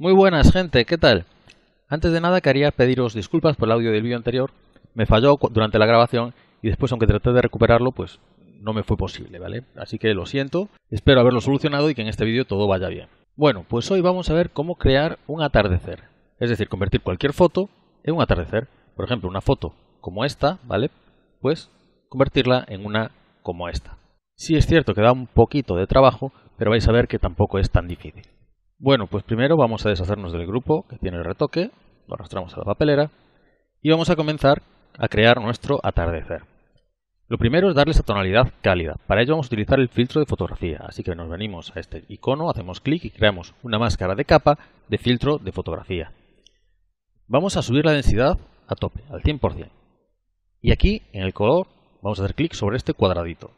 Muy buenas, gente, ¿qué tal? Antes de nada, quería pediros disculpas por el audio del vídeo anterior. Me falló durante la grabación y después, aunque traté de recuperarlo, pues no me fue posible, ¿vale? Así que lo siento, espero haberlo solucionado y que en este vídeo todo vaya bien. Bueno, pues hoy vamos a ver cómo crear un atardecer. Es decir, convertir cualquier foto en un atardecer. Por ejemplo, una foto como esta, ¿vale? Pues convertirla en una como esta. Sí es cierto que da un poquito de trabajo, pero vais a ver que tampoco es tan difícil. Bueno, pues primero vamos a deshacernos del grupo que tiene el retoque, lo arrastramos a la papelera y vamos a comenzar a crear nuestro atardecer. Lo primero es darle esa tonalidad cálida. Para ello vamos a utilizar el filtro de fotografía, así que nos venimos a este icono, hacemos clic y creamos una máscara de capa de filtro de fotografía. Vamos a subir la densidad a tope, al 100%. Y aquí, en el color, vamos a hacer clic sobre este cuadradito.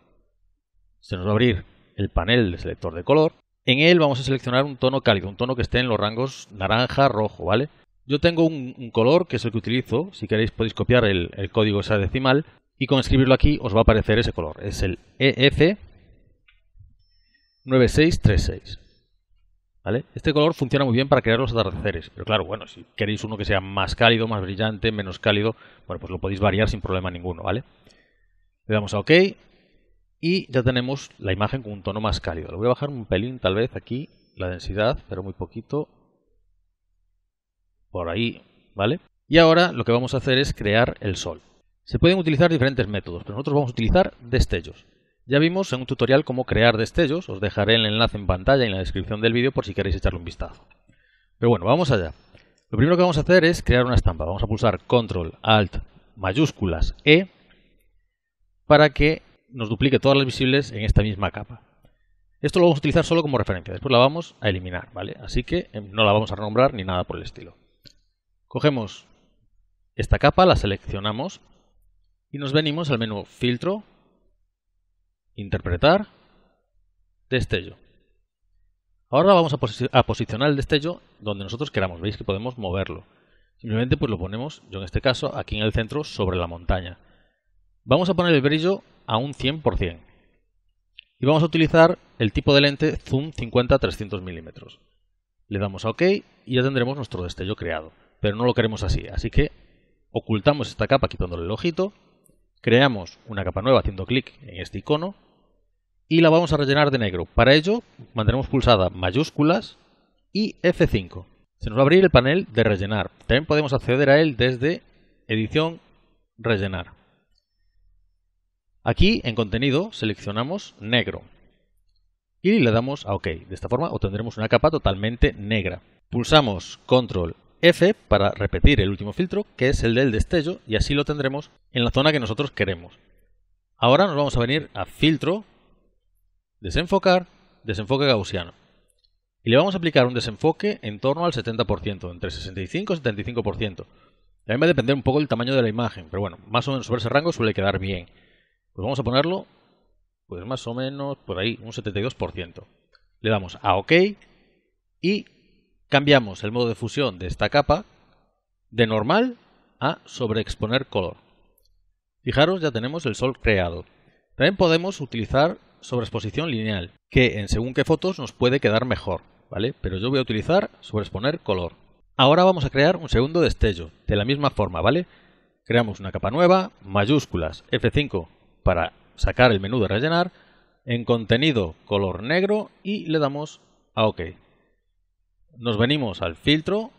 Se nos va a abrir el panel de selector de color en él vamos a seleccionar un tono cálido, un tono que esté en los rangos naranja, rojo, ¿vale? Yo tengo un, color que es el que utilizo, si queréis podéis copiar el, el código hexadecimal y con escribirlo aquí os va a aparecer ese color, es el EF9636. ¿Vale? Este color funciona muy bien para crear los atardeceres, pero claro, bueno, si queréis uno que sea más cálido, más brillante, menos cálido, bueno, pues lo podéis variar sin problema ninguno, ¿vale? Le damos a OK y ya tenemos la imagen con un tono más cálido. Lo voy a bajar un pelín, tal vez aquí, la densidad, pero muy poquito. Por ahí, ¿vale? Y ahora lo que vamos a hacer es crear el sol. Se pueden utilizar diferentes métodos, pero nosotros vamos a utilizar destellos. Ya vimos en un tutorial cómo crear destellos, os dejaré el enlace en pantalla y en la descripción del vídeo por si queréis echarle un vistazo. Pero bueno, vamos allá. Lo primero que vamos a hacer es crear una estampa. Vamos a pulsar Control, Alt, mayúsculas, E, para que nos duplique todas las visibles en esta misma capa. Esto lo vamos a utilizar solo como referencia, después la vamos a eliminar, ¿vale? Así que eh, no la vamos a renombrar ni nada por el estilo. Cogemos esta capa, la seleccionamos y nos venimos al menú Filtro, Interpretar, Destello. Ahora vamos a, posicionar el destello donde nosotros queramos. Veis que podemos moverlo. Simplemente pues lo ponemos, yo en este caso, aquí en el centro, sobre la montaña. Vamos a poner el brillo a un 100%. Y vamos a utilizar el tipo de lente zoom 50-300 mm. Le damos a OK y ya tendremos nuestro destello creado, pero no lo queremos así, así que ocultamos esta capa quitándole el ojito, creamos una capa nueva haciendo clic en este icono y la vamos a rellenar de negro. Para ello mantenemos pulsada mayúsculas y F5. Se nos va a abrir el panel de rellenar. También podemos acceder a él desde edición rellenar. Aquí en contenido seleccionamos negro y le damos a OK. De esta forma obtendremos una capa totalmente negra. Pulsamos Control F para repetir el último filtro, que es el del destello, y así lo tendremos en la zona que nosotros queremos. Ahora nos vamos a venir a Filtro, Desenfocar, Desenfoque Gaussiano. Y le vamos a aplicar un desenfoque en torno al 70%, entre 65 y 75%. También va a depender un poco del tamaño de la imagen, pero bueno, más o menos sobre ese rango suele quedar bien. Pues vamos a ponerlo, pues más o menos por ahí, un 72%. Le damos a OK y cambiamos el modo de fusión de esta capa de normal a sobreexponer color. Fijaros, ya tenemos el sol creado. También podemos utilizar sobreexposición lineal, que en según qué fotos nos puede quedar mejor, ¿vale? Pero yo voy a utilizar sobreexponer color. Ahora vamos a crear un segundo destello, de la misma forma, ¿vale? Creamos una capa nueva, mayúsculas, F5 para sacar el menú de rellenar, en contenido color negro y le damos a OK. Nos venimos al filtro,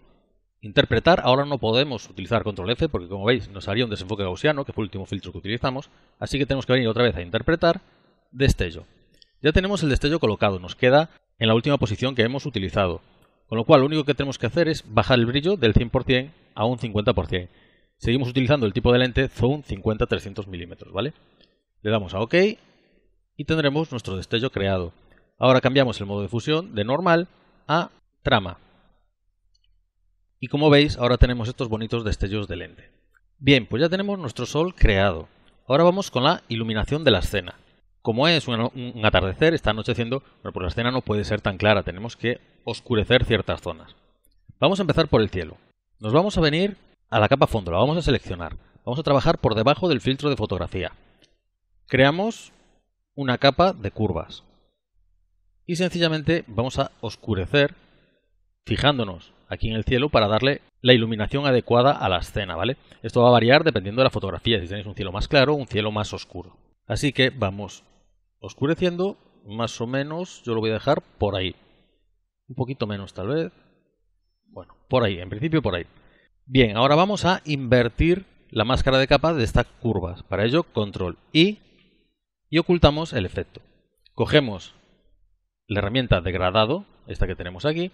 interpretar, ahora no podemos utilizar control F porque como veis nos haría un desenfoque gaussiano, que fue el último filtro que utilizamos, así que tenemos que venir otra vez a interpretar, destello. Ya tenemos el destello colocado, nos queda en la última posición que hemos utilizado, con lo cual lo único que tenemos que hacer es bajar el brillo del 100% a un 50%. Seguimos utilizando el tipo de lente Zoom 50-300 mm, ¿vale? Le damos a OK y tendremos nuestro destello creado. Ahora cambiamos el modo de fusión de normal a trama. Y como veis, ahora tenemos estos bonitos destellos de lente. Bien, pues ya tenemos nuestro sol creado. Ahora vamos con la iluminación de la escena. Como es un, atardecer, está anocheciendo, bueno, pues la escena no puede ser tan clara, tenemos que oscurecer ciertas zonas. Vamos a empezar por el cielo. Nos vamos a venir a la capa fondo, la vamos a seleccionar. Vamos a trabajar por debajo del filtro de fotografía. Creamos una capa de curvas y sencillamente vamos a oscurecer fijándonos aquí en el cielo para darle la iluminación adecuada a la escena, ¿vale? Esto va a variar dependiendo de la fotografía, si tenéis un cielo más claro o un cielo más oscuro. Así que vamos oscureciendo, más o menos, yo lo voy a dejar por ahí. Un poquito menos tal vez. Bueno, por ahí, en principio por ahí. Bien, ahora vamos a invertir la máscara de capa de estas curvas. Para ello, control I y ocultamos el efecto. Cogemos la herramienta degradado, esta que tenemos aquí,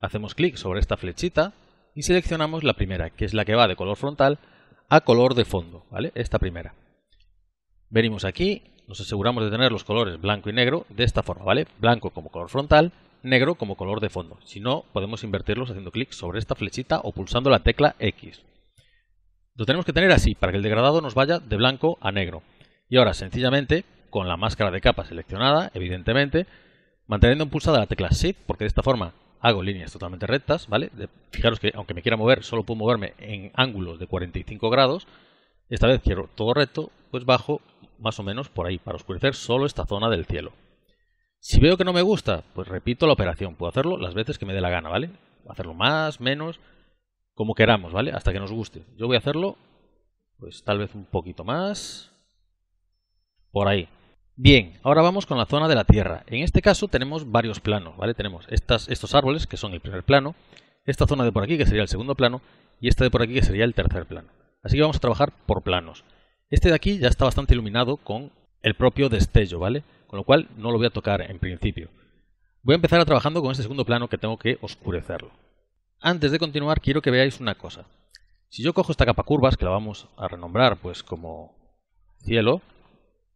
hacemos clic sobre esta flechita y seleccionamos la primera, que es la que va de color frontal a color de fondo, ¿vale? Esta primera. Venimos aquí, nos aseguramos de tener los colores blanco y negro de esta forma, ¿vale? Blanco como color frontal, negro como color de fondo. Si no, podemos invertirlos haciendo clic sobre esta flechita o pulsando la tecla X. Lo tenemos que tener así para que el degradado nos vaya de blanco a negro. Y ahora, sencillamente, con la máscara de capa seleccionada, evidentemente, manteniendo pulsada la tecla Shift, porque de esta forma hago líneas totalmente rectas, ¿vale? fijaros que aunque me quiera mover, solo puedo moverme en ángulos de 45 grados. Esta vez quiero todo recto, pues bajo más o menos por ahí, para oscurecer solo esta zona del cielo. Si veo que no me gusta, pues repito la operación. Puedo hacerlo las veces que me dé la gana, ¿vale? Hacerlo más, menos, como queramos, ¿vale? Hasta que nos guste. Yo voy a hacerlo, pues tal vez un poquito más. Por ahí. Bien, ahora vamos con la zona de la Tierra. En este caso tenemos varios planos, ¿vale? Tenemos estos árboles, que son el primer plano, esta zona de por aquí, que sería el segundo plano, y esta de por aquí, que sería el tercer plano. Así que vamos a trabajar por planos. Este de aquí ya está bastante iluminado con el propio destello, ¿vale? Con lo cual no lo voy a tocar en principio. Voy a empezar trabajando con este segundo plano que tengo que oscurecerlo. Antes de continuar quiero que veáis una cosa. Si yo cojo esta capa curvas, que la vamos a renombrar pues como cielo,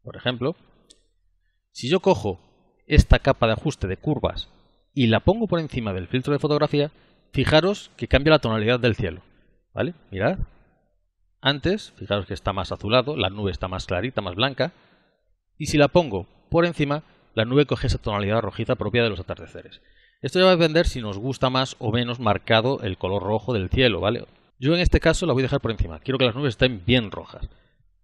por ejemplo, si yo cojo esta capa de ajuste de curvas y la pongo por encima del filtro de fotografía, fijaros que cambia la tonalidad del cielo. ¿Vale? Mirad. Antes, fijaros que está más azulado, la nube está más clarita, más blanca. Y si la pongo por encima, la nube coge esa tonalidad rojiza propia de los atardeceres. Esto ya va a depender si nos gusta más o menos marcado el color rojo del cielo, ¿vale? Yo en este caso la voy a dejar por encima. Quiero que las nubes estén bien rojas.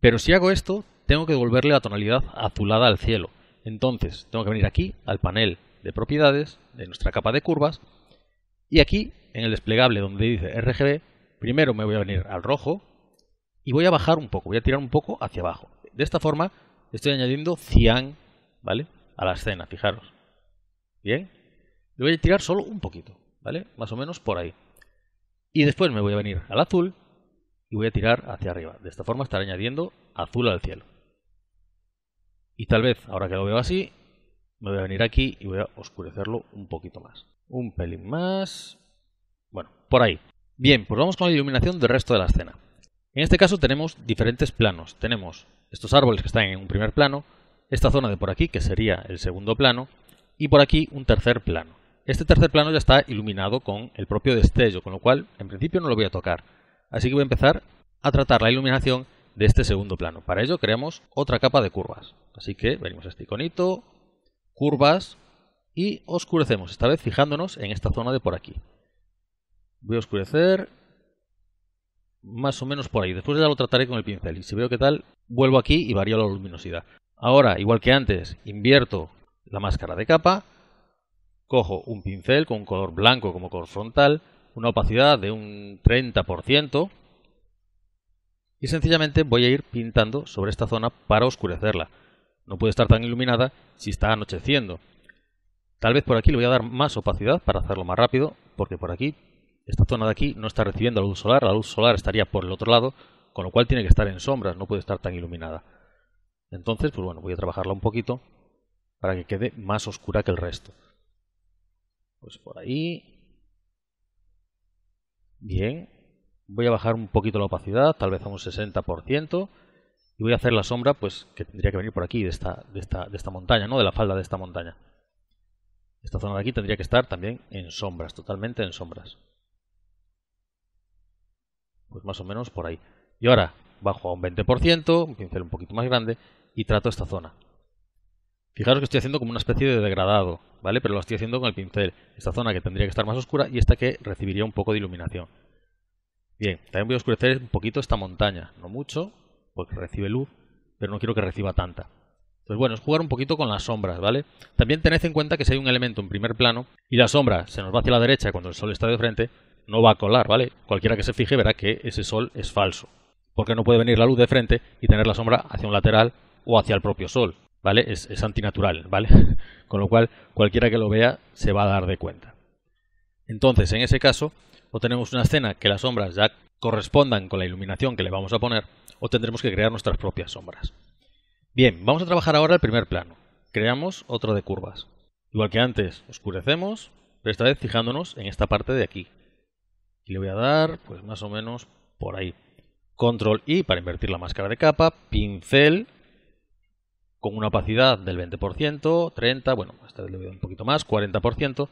Pero si hago esto, tengo que devolverle la tonalidad azulada al cielo. Entonces, tengo que venir aquí al panel de propiedades de nuestra capa de curvas y aquí en el desplegable donde dice RGB, primero me voy a venir al rojo y voy a bajar un poco, voy a tirar un poco hacia abajo. De esta forma estoy añadiendo cian, ¿vale? A la escena, fijaros. Bien, le voy a tirar solo un poquito, ¿vale? Más o menos por ahí. Y después me voy a venir al azul y voy a tirar hacia arriba. De esta forma estaré añadiendo azul al cielo. Y tal vez, ahora que lo veo así, me voy a venir aquí y voy a oscurecerlo un poquito más. Un pelín más. Bueno, por ahí. Bien, pues vamos con la iluminación del resto de la escena. En este caso tenemos diferentes planos. Tenemos estos árboles que están en un primer plano, esta zona de por aquí, que sería el segundo plano, y por aquí un tercer plano. Este tercer plano ya está iluminado con el propio destello, con lo cual en principio no lo voy a tocar. Así que voy a empezar a tratar la iluminación de este segundo plano. Para ello creamos otra capa de curvas. Así que venimos a este iconito, curvas y oscurecemos, esta vez fijándonos en esta zona de por aquí. Voy a oscurecer más o menos por ahí. Después ya lo trataré con el pincel y si veo que tal, vuelvo aquí y varío la luminosidad. Ahora, igual que antes, invierto la máscara de capa, cojo un pincel con un color blanco como color frontal, una opacidad de un 30%, y sencillamente voy a ir pintando sobre esta zona para oscurecerla. No puede estar tan iluminada si está anocheciendo. Tal vez por aquí le voy a dar más opacidad para hacerlo más rápido, porque por aquí, esta zona de aquí no está recibiendo la luz solar, la luz solar estaría por el otro lado, con lo cual tiene que estar en sombras, no puede estar tan iluminada. Entonces, pues bueno, voy a trabajarla un poquito para que quede más oscura que el resto. Pues por ahí. Bien, voy a bajar un poquito la opacidad, tal vez a un 60%, y voy a hacer la sombra pues que tendría que venir por aquí, de esta, de esta, montaña, ¿no? de la falda de esta montaña. Esta zona de aquí tendría que estar también en sombras, totalmente en sombras. Pues más o menos por ahí. Y ahora bajo a un 20%, un pincel un poquito más grande, y trato esta zona. Fijaros que estoy haciendo como una especie de degradado, ¿vale? Pero lo estoy haciendo con el pincel. Esta zona que tendría que estar más oscura y esta que recibiría un poco de iluminación. Bien, también voy a oscurecer un poquito esta montaña, no mucho, porque recibe luz, pero no quiero que reciba tanta. Entonces, bueno, es jugar un poquito con las sombras, ¿vale? También tened en cuenta que si hay un elemento en primer plano y la sombra se nos va hacia la derecha cuando el sol está de frente, no va a colar, ¿vale? Cualquiera que se fije verá que ese sol es falso, porque no puede venir la luz de frente y tener la sombra hacia un lateral o hacia el propio sol, ¿vale? Es, es antinatural, ¿vale? Con lo cual, cualquiera que lo vea se va a dar de cuenta. Entonces, en ese caso, o tenemos una escena que las sombras ya correspondan con la iluminación que le vamos a poner, o tendremos que crear nuestras propias sombras. Bien, vamos a trabajar ahora el primer plano. Creamos otro de curvas. Igual que antes, oscurecemos, pero esta vez fijándonos en esta parte de aquí. Y le voy a dar, pues más o menos por ahí. Control I para invertir la máscara de capa, pincel con una opacidad del 20%, 30%, bueno, esta vez le voy a dar un poquito más, 40%,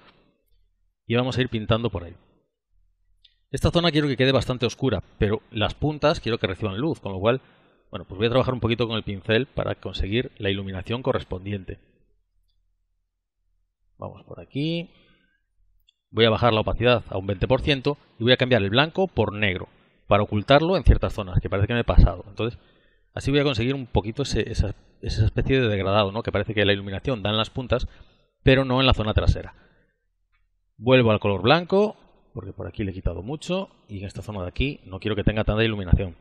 y vamos a ir pintando por ahí. Esta zona quiero que quede bastante oscura, pero las puntas quiero que reciban luz, con lo cual, bueno, pues voy a trabajar un poquito con el pincel para conseguir la iluminación correspondiente. Vamos por aquí. Voy a bajar la opacidad a un 20% y voy a cambiar el blanco por negro para ocultarlo en ciertas zonas, que parece que me he pasado. Entonces, así voy a conseguir un poquito esa, esa especie de degradado, ¿no? Que parece que la iluminación da en las puntas, pero no en la zona trasera. Vuelvo al color blanco, porque por aquí le he quitado mucho y en esta zona de aquí no quiero que tenga tanta iluminación.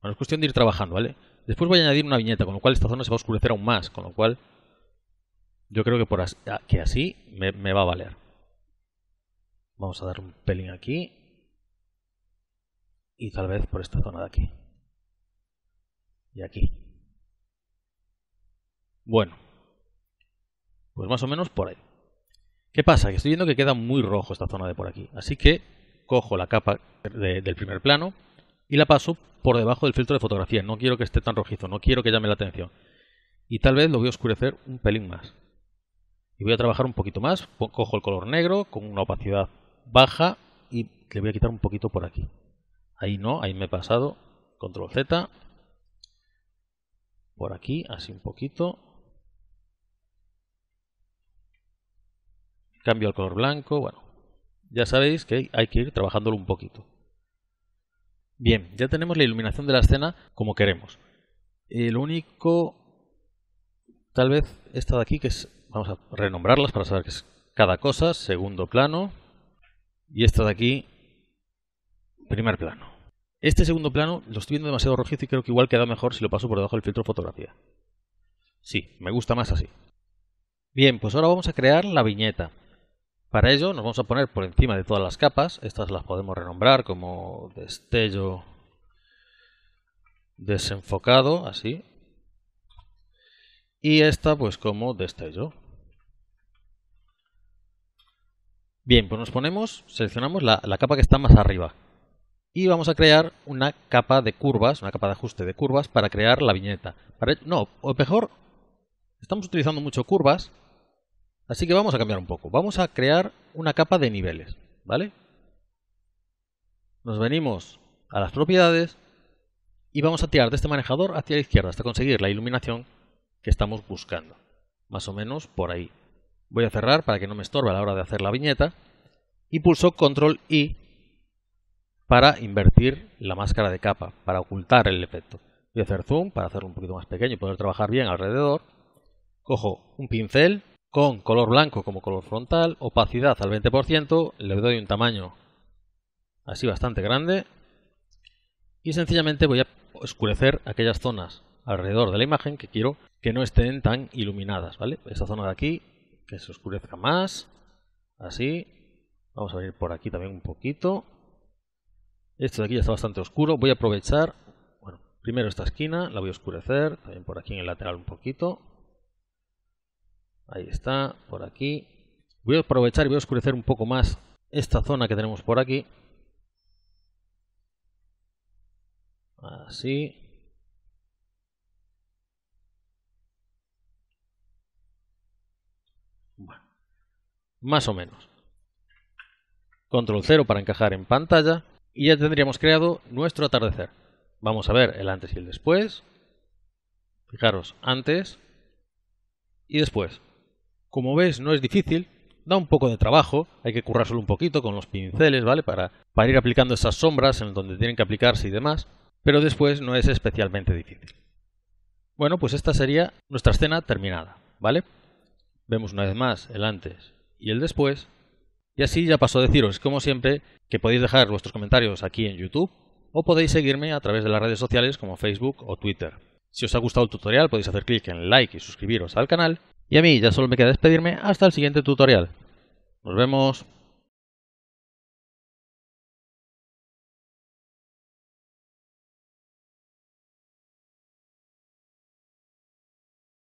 Bueno, es cuestión de ir trabajando, ¿vale? Después voy a añadir una viñeta, con lo cual esta zona se va a oscurecer aún más, con lo cual yo creo que, por así, ah, que así me, me va a valer. Vamos a dar un pelín aquí y tal vez por esta zona de aquí. Y aquí. Bueno, pues más o menos por ahí. ¿Qué pasa? Que estoy viendo que queda muy rojo esta zona de por aquí. Así que cojo la capa del primer plano y la paso por debajo del filtro de fotografía. No quiero que esté tan rojizo, no quiero que llame la atención. Y tal vez lo voy a oscurecer un pelín más. Y voy a trabajar un poquito más. Cojo el color negro con una opacidad baja y le voy a quitar un poquito por aquí. Ahí no, ahí me he pasado. Control Z. Por aquí, así un poquito. cambio al color blanco, bueno, ya sabéis que hay que ir trabajándolo un poquito. Bien, ya tenemos la iluminación de la escena como queremos. El único, tal vez esta de aquí, que es, vamos a renombrarlas para saber que es cada cosa, segundo plano, y esta de aquí, primer plano. Este segundo plano lo estoy viendo demasiado rojizo y creo que igual queda mejor si lo paso por debajo del filtro fotografía. Sí, me gusta más así. Bien, pues ahora vamos a crear la viñeta. Para ello nos vamos a poner por encima de todas las capas, estas las podemos renombrar como destello desenfocado, así, y esta pues como destello. Bien, pues nos ponemos, seleccionamos la, capa que está más arriba y vamos a crear una capa de curvas, una capa de ajuste de curvas para crear la viñeta. Para, no, o mejor, estamos utilizando mucho curvas, Así que vamos a cambiar un poco. Vamos a crear una capa de niveles, ¿vale? Nos venimos a las propiedades y vamos a tirar de este manejador hacia la izquierda hasta conseguir la iluminación que estamos buscando. Más o menos por ahí. Voy a cerrar para que no me estorbe a la hora de hacer la viñeta y pulso control I para invertir la máscara de capa, para ocultar el efecto. Voy a hacer zoom para hacerlo un poquito más pequeño y poder trabajar bien alrededor. Cojo un pincel con color blanco como color frontal, opacidad al 20%, le doy un tamaño así bastante grande y sencillamente voy a oscurecer aquellas zonas alrededor de la imagen que quiero que no estén tan iluminadas, ¿vale? Esta zona de aquí, que se oscurezca más, así. Vamos a venir por aquí también un poquito. Esto de aquí ya está bastante oscuro, voy a aprovechar, bueno, primero esta esquina, la voy a oscurecer, también por aquí en el lateral un poquito. Ahí está, por aquí. Voy a aprovechar y voy a oscurecer un poco más esta zona que tenemos por aquí. Así. más o menos. Control cero para encajar en pantalla. Y ya tendríamos creado nuestro atardecer. Vamos a ver el antes y el después. Fijaros, antes y después. Como ves, no es difícil, da un poco de trabajo, hay que currárselo un poquito con los pinceles, ¿vale? Para, para ir aplicando esas sombras en donde tienen que aplicarse y demás, pero después no es especialmente difícil. Bueno, pues esta sería nuestra escena terminada, ¿vale? Vemos una vez más el antes y el después. Y así ya paso a deciros, como siempre, que podéis dejar vuestros comentarios aquí en YouTube o podéis seguirme a través de las redes sociales como Facebook o Twitter. Si os ha gustado el tutorial podéis hacer clic en like y suscribiros al canal y a mí ya solo me queda despedirme hasta el siguiente tutorial. Nos vemos.